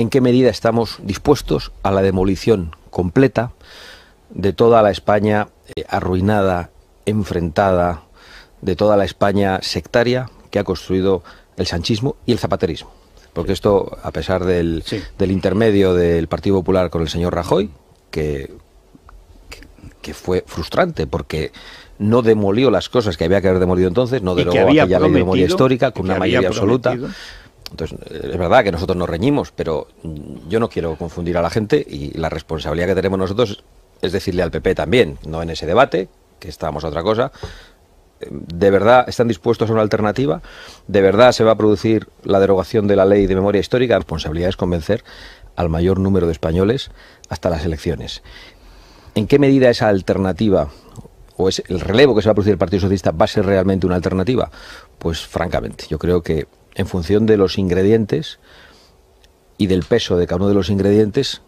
en qué medida estamos dispuestos a la demolición completa de toda la España eh, arruinada, enfrentada, de toda la España sectaria que ha construido el sanchismo y el zapaterismo. Porque esto, a pesar del, intermedio del Partido Popular con el señor Rajoy, que, fue frustrante porque no demolió las cosas que había que haber demolido entonces, no derogó aquella ley de memoria histórica con una mayoría absoluta. Entonces, es verdad que nosotros nos reñimos, pero yo no quiero confundir a la gente y la responsabilidad que tenemos nosotros es decirle al PP también, no en ese debate, que estábamos a otra cosa, ¿de verdad están dispuestos a una alternativa? ¿De verdad se va a producir la derogación de la ley de memoria histórica? La responsabilidad es convencer al mayor número de españoles hasta las elecciones. ¿En qué medida esa alternativa o es el relevo que se va a producir el Partido Socialista va a ser realmente una alternativa? Pues francamente, yo creo que en función de los ingredientes y del peso de cada uno de los ingredientes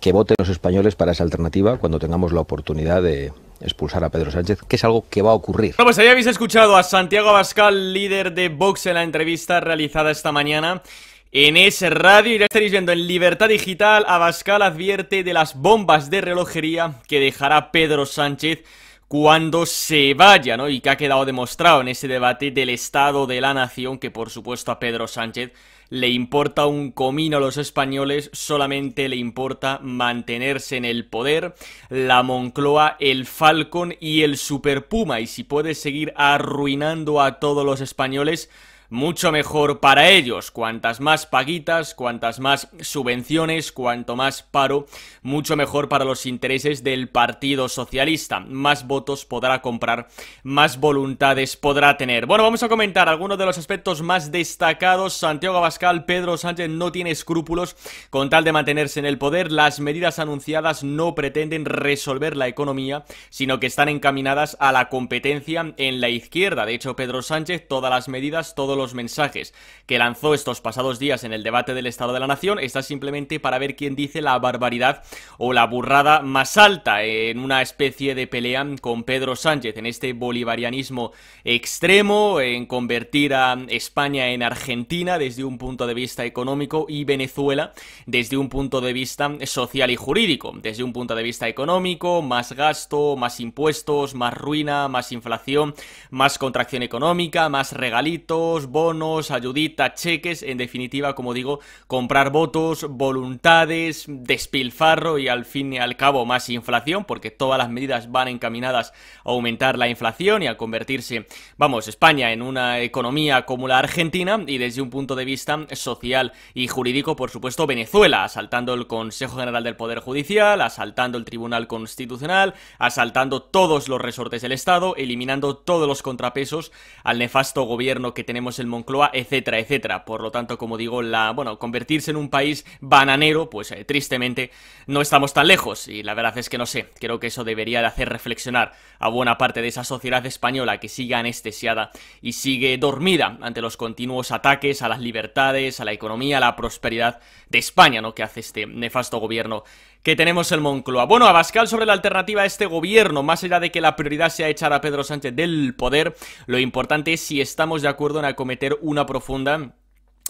que voten los españoles para esa alternativa cuando tengamos la oportunidad de expulsar a Pedro Sánchez, que es algo que va a ocurrir. Bueno, pues ahí habéis escuchado a Santiago Abascal, líder de Vox, en la entrevista realizada esta mañana en ese radio y la estaréis viendo en Libertad Digital. Abascal advierte de las bombas de relojería que dejará Pedro Sánchez cuando se vaya, ¿no? Y que ha quedado demostrado en ese debate del Estado de la Nación, que por supuesto a Pedro Sánchez le importa un comino a los españoles, solamente le importa mantenerse en el poder, la Moncloa, el Falcon y el Super Puma, y si puede seguir arruinando a todos los españoles, mucho mejor para ellos. Cuantas más paguitas, cuantas más subvenciones, cuanto más paro, mucho mejor para los intereses del Partido Socialista. Más votos podrá comprar, más voluntades podrá tener. Bueno, vamos a comentar algunos de los aspectos más destacados. Santiago Abascal, Pedro Sánchez no tiene escrúpulos con tal de mantenerse en el poder. Las medidas anunciadas no pretenden resolver la economía, sino que están encaminadas a la competencia en la izquierda. De hecho, Pedro Sánchez, todas las medidas, todos los mensajes que lanzó estos pasados días en el debate del Estado de la Nación está simplemente para ver quién dice la barbaridad o la burrada más alta en una especie de pelea con Pedro Sánchez, en este bolivarianismo extremo, en convertir a España en Argentina desde un punto de vista económico y Venezuela desde un punto de vista social y jurídico. Desde un punto de vista económico, más gasto, más impuestos, más ruina, más inflación, más contracción económica, más regalitos, bonos, ayudita, cheques, en definitiva, como digo, comprar votos, voluntades, despilfarro y al fin y al cabo más inflación, porque todas las medidas van encaminadas a aumentar la inflación y a convertirse, vamos, España en una economía como la Argentina y desde un punto de vista social y jurídico, por supuesto, Venezuela, asaltando el Consejo General del Poder Judicial, asaltando el Tribunal Constitucional, asaltando todos los resortes del Estado, eliminando todos los contrapesos al nefasto gobierno que tenemos el Moncloa, etcétera, etcétera. Por lo tanto, como digo, la, bueno, convertirse en un país bananero, pues eh, tristemente no estamos tan lejos y la verdad es que no sé, creo que eso debería de hacer reflexionar a buena parte de esa sociedad española que sigue anestesiada y sigue dormida ante los continuos ataques a las libertades, a la economía, a la prosperidad de España, ¿no? Que hace este nefasto gobierno que tenemos el Moncloa. Bueno, Abascal sobre la alternativa a este gobierno, más allá de que la prioridad sea echar a Pedro Sánchez del poder, lo importante es si estamos de acuerdo en acometer una profunda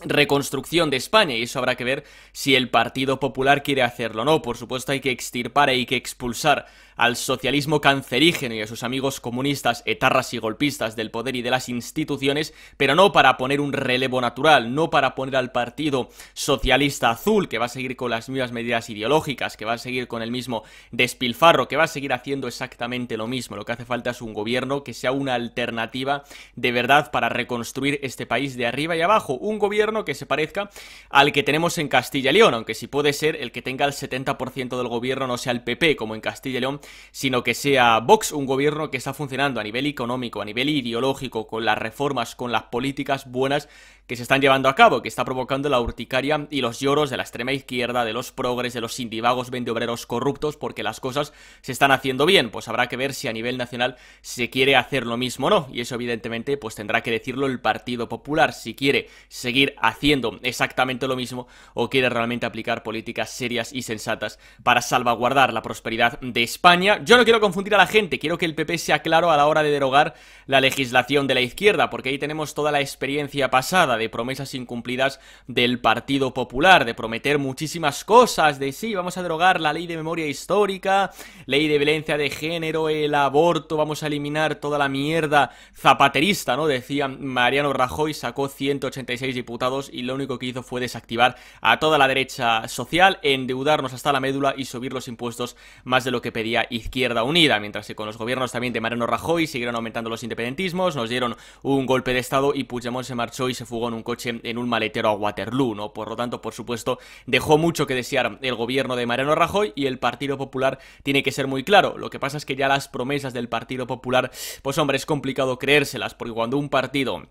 reconstrucción de España y eso habrá que ver si el Partido Popular quiere hacerlo o no. Por supuesto hay que extirpar y e hay que expulsar al socialismo cancerígeno y a sus amigos comunistas, etarras y golpistas del poder y de las instituciones, pero no para poner un relevo natural, no para poner al Partido Socialista Azul, que va a seguir con las mismas medidas ideológicas, que va a seguir con el mismo despilfarro, que va a seguir haciendo exactamente lo mismo. Lo que hace falta es un gobierno que sea una alternativa de verdad para reconstruir este país de arriba y abajo, un gobierno que se parezca al que tenemos en Castilla y León, aunque si puede ser el que tenga el 70% del gobierno no sea el PP como en Castilla y León, sino que sea Vox, un gobierno que está funcionando a nivel económico, a nivel ideológico, con las reformas, con las políticas buenas que se están llevando a cabo, que está provocando la urticaria y los lloros de la extrema izquierda, de los progres, de los sindivagos vendeobreros corruptos, porque las cosas se están haciendo bien. Pues habrá que ver si a nivel nacional se quiere hacer lo mismo o no. Y eso, evidentemente, pues tendrá que decirlo el Partido Popular. Si quiere seguir haciendo exactamente lo mismo o quiere realmente aplicar políticas serias y sensatas para salvaguardar la prosperidad de España. Yo no quiero confundir a la gente, quiero que el PP sea claro a la hora de derogar la legislación de la izquierda, porque ahí tenemos toda la experiencia pasada de promesas incumplidas del Partido Popular, de prometer muchísimas cosas, de sí, vamos a derogar la ley de memoria histórica, ley de violencia de género, el aborto, vamos a eliminar toda la mierda zapaterista, ¿no? Decía Mariano Rajoy, sacó 186 diputados y lo único que hizo fue desactivar a toda la derecha social, endeudarnos hasta la médula y subir los impuestos más de lo que pedía Izquierda Unida, mientras que con los gobiernos también de Mariano Rajoy siguieron aumentando los independentismos, nos dieron un golpe de estado y Puigdemont se marchó y se fugó en un coche en un maletero a Waterloo, ¿no? Por lo tanto, por supuesto, dejó mucho que desear el gobierno de Mariano Rajoy y el Partido Popular tiene que ser muy claro. Lo que pasa es que ya las promesas del Partido Popular, pues hombre, es complicado creérselas, porque cuando un partido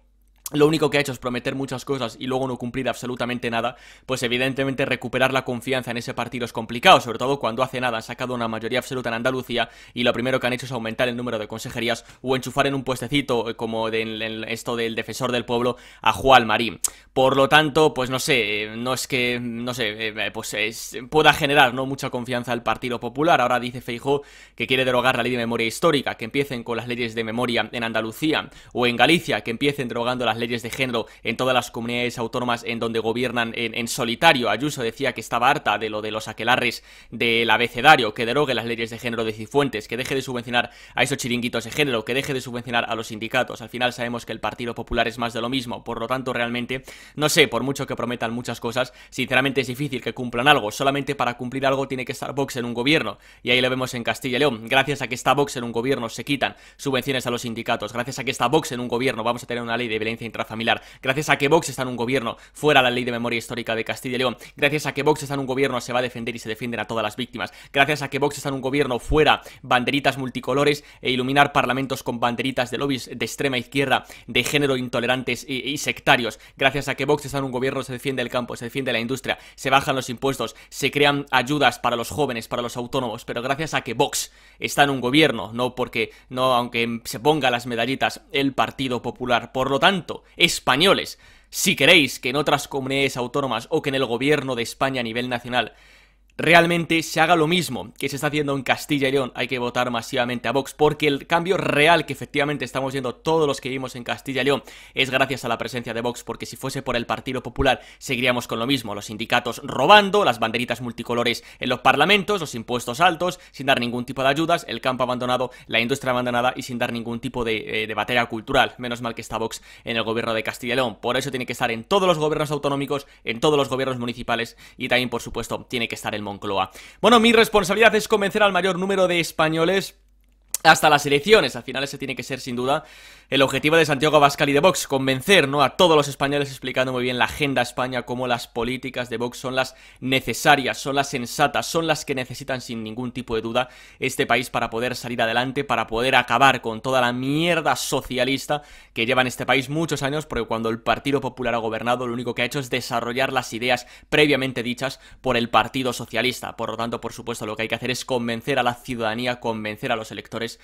lo único que ha hecho es prometer muchas cosas y luego no cumplir absolutamente nada, pues evidentemente recuperar la confianza en ese partido es complicado, sobre todo cuando hace nada han sacado una mayoría absoluta en Andalucía y lo primero que han hecho es aumentar el número de consejerías o enchufar en un puestecito eh, como de, esto del defensor del pueblo a Juan Marín. Por lo tanto, pues no sé, eh, no es que, no sé, eh, pues pueda generar no mucha confianza al Partido Popular. Ahora dice Feijó que quiere derogar la ley de memoria histórica, que empiecen con las leyes de memoria en Andalucía o en Galicia, que empiecen derogando las leyes de género en todas las comunidades autónomas en donde gobiernan en, solitario. Ayuso decía que estaba harta de lo de los aquelarres del abecedario, que derogue las leyes de género de Cifuentes, que deje de subvencionar a esos chiringuitos de género, que deje de subvencionar a los sindicatos. Al final sabemos que el Partido Popular es más de lo mismo, por lo tanto realmente, no sé, por mucho que prometan muchas cosas, sinceramente es difícil que cumplan algo. Solamente para cumplir algo tiene que estar Vox en un gobierno. Y ahí lo vemos en Castilla y León. Gracias a que está Vox en un gobierno se quitan subvenciones a los sindicatos. Gracias a que está Vox en un gobierno vamos a tener una ley de violencia intrafamiliar, gracias a que Vox está en un gobierno fuera la ley de memoria histórica de Castilla y León, gracias a que Vox está en un gobierno se va a defender y se defienden a todas las víctimas, gracias a que Vox está en un gobierno fuera banderitas multicolores e iluminar parlamentos con banderitas de lobbies de extrema izquierda, de género intolerantes y, y sectarios, gracias a que Vox está en un gobierno se defiende el campo, se defiende la industria, se bajan los impuestos, se crean ayudas para los jóvenes, para los autónomos, pero gracias a que Vox está en un gobierno, no porque no aunque se ponga las medallitas el Partido Popular. Por lo tanto, españoles. Si queréis que en otras comunidades autónomas o que en el gobierno de España a nivel nacional realmente se haga lo mismo que se está haciendo en Castilla y León. Hay que votar masivamente a Vox porque el cambio real que efectivamente estamos viendo todos los que vivimos en Castilla y León es gracias a la presencia de Vox porque si fuese por el Partido Popular seguiríamos con lo mismo. Los sindicatos robando, las banderitas multicolores en los parlamentos, los impuestos altos sin dar ningún tipo de ayudas, el campo abandonado, la industria abandonada y sin dar ningún tipo de, eh, batería cultural. Menos mal que está Vox en el gobierno de Castilla y León. Por eso tiene que estar en todos los gobiernos autonómicos, en todos los gobiernos municipales y también por supuesto tiene que estar el bueno, mi responsabilidad es convencer al mayor número de españoles hasta las elecciones. Al final ese tiene que ser, sin duda, el objetivo de Santiago Abascal y de Vox, convencer ¿no? a todos los españoles explicando muy bien la agenda España, cómo las políticas de Vox son las necesarias, son las sensatas, son las que necesitan sin ningún tipo de duda este país para poder salir adelante, para poder acabar con toda la mierda socialista que lleva en este país muchos años, porque cuando el Partido Popular ha gobernado lo único que ha hecho es desarrollar las ideas previamente dichas por el Partido Socialista. Por lo tanto, por supuesto, lo que hay que hacer es convencer a la ciudadanía, convencer a los electores years.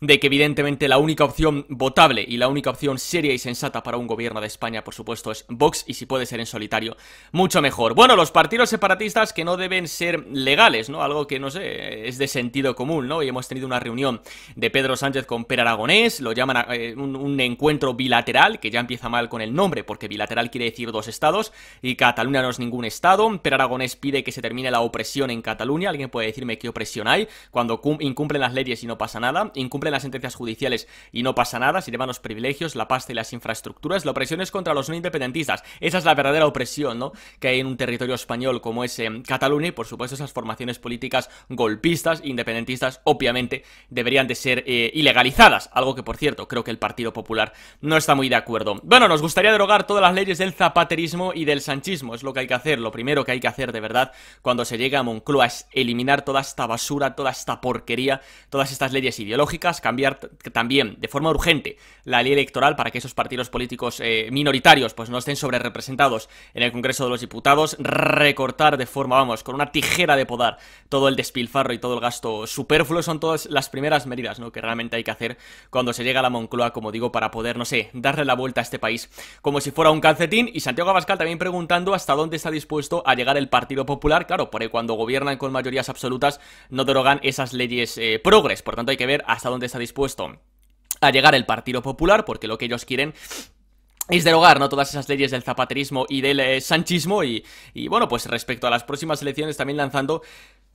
de que evidentemente la única opción votable y la única opción seria y sensata para un gobierno de España, por supuesto, es Vox y si puede ser en solitario, mucho mejor. Bueno, los partidos separatistas que no deben ser legales, ¿no? Algo que, no sé, es de sentido común, ¿no? Y hemos tenido una reunión de Pedro Sánchez con Per Aragonés, lo llaman eh, un, encuentro bilateral, que ya empieza mal con el nombre, porque bilateral quiere decir dos estados y Cataluña no es ningún estado. Per Aragonés pide que se termine la opresión en Cataluña. ¿Alguien puede decirme qué opresión hay? Cuando incumplen las leyes y no pasa nada. Incumplen de las sentencias judiciales y no pasa nada, se llevan los privilegios, la pasta y las infraestructuras. La opresión es contra los no independentistas. Esa es la verdadera opresión, ¿no? Que hay en un territorio español como es en em, Cataluña y, por supuesto, esas formaciones políticas golpistas, independentistas, obviamente, deberían de ser eh, ilegalizadas. Algo que, por cierto, creo que el Partido Popular no está muy de acuerdo. Bueno, nos gustaría derogar todas las leyes del zapaterismo y del sanchismo. Es lo que hay que hacer. Lo primero que hay que hacer, de verdad, cuando se llega a Moncloa es eliminar toda esta basura, toda esta porquería, todas estas leyes ideológicas cambiar también de forma urgente la ley electoral para que esos partidos políticos eh, minoritarios pues no estén sobrerepresentados en el Congreso de los Diputados, recortar de forma, vamos, con una tijera de podar todo el despilfarro y todo el gasto superfluo, son todas las primeras medidas ¿no? que realmente hay que hacer cuando se llega a la Moncloa, como digo, para poder, no sé, darle la vuelta a este país como si fuera un calcetín. Y Santiago Abascal también preguntando hasta dónde está dispuesto a llegar el Partido Popular, claro, porque cuando gobiernan con mayorías absolutas no derogan esas leyes eh, progres, por tanto hay que ver hasta dónde está dispuesto a llegar el Partido Popular, porque lo que ellos quieren es derogar, ¿no? Todas esas leyes del zapaterismo y del eh, sanchismo y, y, bueno, pues respecto a las próximas elecciones también lanzando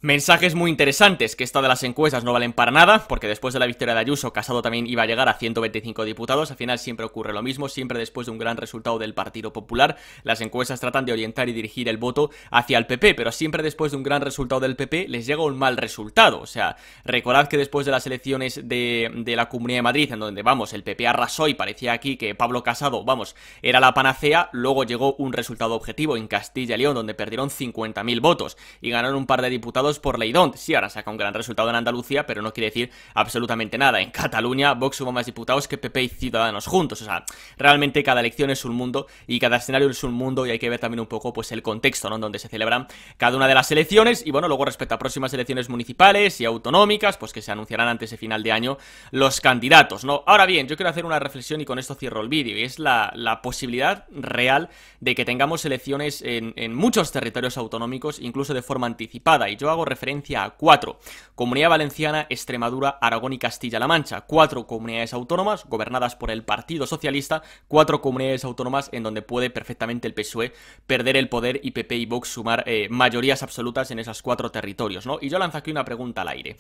Mensajes muy interesantes, que esta de las encuestas no valen para nada, porque después de la victoria de Ayuso, Casado también iba a llegar a 125 diputados, al final siempre ocurre lo mismo, siempre después de un gran resultado del Partido Popular, las encuestas tratan de orientar y dirigir el voto hacia el PP, pero siempre después de un gran resultado del PP les llega un mal resultado, o sea, recordad que después de las elecciones de, la Comunidad de Madrid, en donde, vamos, el PP arrasó y parecía aquí que Pablo Casado, vamos, era la panacea, luego llegó un resultado objetivo en Castilla y León, donde perdieron 50.000 votos y ganaron un par de diputados por Leidont. Sí, ahora saca un gran resultado en Andalucía, pero no quiere decir absolutamente nada. En Cataluña, Vox hubo más diputados que PP y Ciudadanos juntos. O sea, realmente cada elección es un mundo y cada escenario es un mundo y hay que ver también un poco pues el contexto, donde se celebran cada una de las elecciones y bueno, luego respecto a próximas elecciones municipales y autonómicas, pues que se anunciarán antes de final de año los candidatos, ¿no? Ahora bien, yo quiero hacer una reflexión y con esto cierro el vídeo y es la, posibilidad real de que tengamos elecciones en, en muchos territorios autonómicos, incluso de forma anticipada. Y yo hago referencia a cuatro. Comunidad Valenciana, Extremadura, Aragón y Castilla-La Mancha. Cuatro comunidades autónomas gobernadas por el Partido Socialista, cuatro comunidades autónomas en donde puede perfectamente el PSOE perder el poder y PP y Vox sumar eh, mayorías absolutas en esos cuatro territorios, ¿no? Y yo lanzo aquí una pregunta al aire.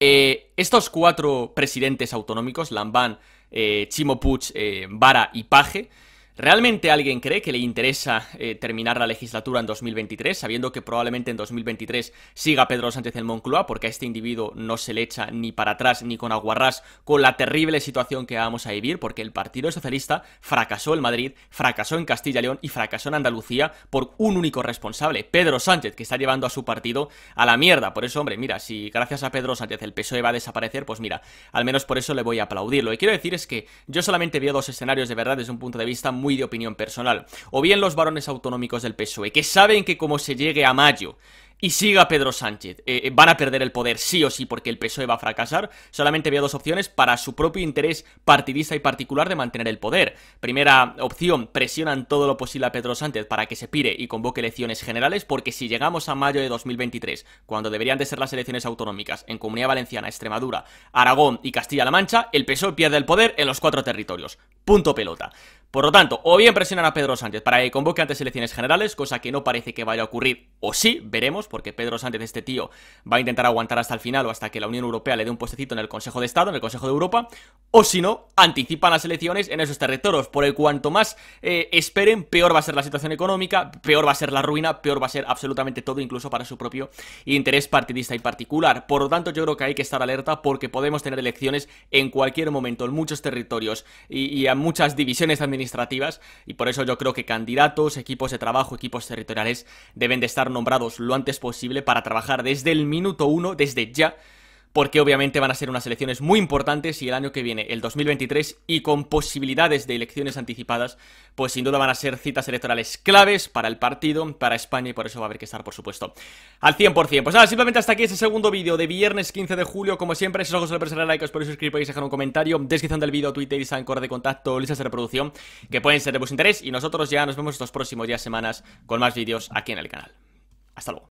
Eh, estos cuatro presidentes autonómicos, Lambán, eh, Chimo Puig, eh, Vara y Paje, ¿Realmente alguien cree que le interesa eh, terminar la legislatura en 2023, sabiendo que probablemente en 2023 siga Pedro Sánchez en Moncloa, porque a este individuo no se le echa ni para atrás ni con aguarrás con la terrible situación que vamos a vivir, porque el Partido Socialista fracasó en Madrid, fracasó en Castilla y León y fracasó en Andalucía por un único responsable, Pedro Sánchez, que está llevando a su partido a la mierda. Por eso, hombre, mira, si gracias a Pedro Sánchez el PSOE va a desaparecer, pues mira, al menos por eso le voy a aplaudir. Lo que quiero decir es que yo solamente veo dos escenarios de verdad desde un punto de vista muy muy de opinión personal, o bien los varones autonómicos del PSOE, que saben que como se llegue a mayo y siga Pedro Sánchez, eh, eh, van a perder el poder sí o sí porque el PSOE va a fracasar, solamente había dos opciones para su propio interés partidista y particular de mantener el poder. Primera opción, presionan todo lo posible a Pedro Sánchez para que se pire y convoque elecciones generales, porque si llegamos a mayo de 2023, cuando deberían de ser las elecciones autonómicas en Comunidad Valenciana, Extremadura, Aragón y Castilla-La Mancha, el PSOE pierde el poder en los cuatro territorios. Punto pelota. Por lo tanto, o bien presionan a Pedro Sánchez para que convoque antes elecciones generales, cosa que no parece que vaya a ocurrir, o sí, veremos, porque Pedro Sánchez, este tío, va a intentar aguantar hasta el final o hasta que la Unión Europea le dé un postecito en el Consejo de Estado, en el Consejo de Europa, o si no, anticipan las elecciones en esos territorios, por el cuanto más eh, esperen, peor va a ser la situación económica, peor va a ser la ruina, peor va a ser absolutamente todo, incluso para su propio interés partidista y particular. Por lo tanto, yo creo que hay que estar alerta porque podemos tener elecciones en cualquier momento, en muchos territorios y, en muchas divisiones administrativas administrativas y por eso yo creo que candidatos, equipos de trabajo, equipos territoriales deben de estar nombrados lo antes posible para trabajar desde el minuto uno, desde ya porque obviamente van a ser unas elecciones muy importantes y el año que viene, el 2023, y con posibilidades de elecciones anticipadas, pues sin duda van a ser citas electorales claves para el partido, para España, y por eso va a haber que estar, por supuesto, al 100%. Pues nada, simplemente hasta aquí ese segundo vídeo de viernes 15 de julio, como siempre, si os gusta el pues like, os podéis suscribir, y dejar un comentario, descripción del vídeo, Twitter, Instagram, correo de contacto, listas de reproducción, que pueden ser de vuestro interés, y nosotros ya nos vemos estos próximos días, semanas, con más vídeos aquí en el canal. Hasta luego.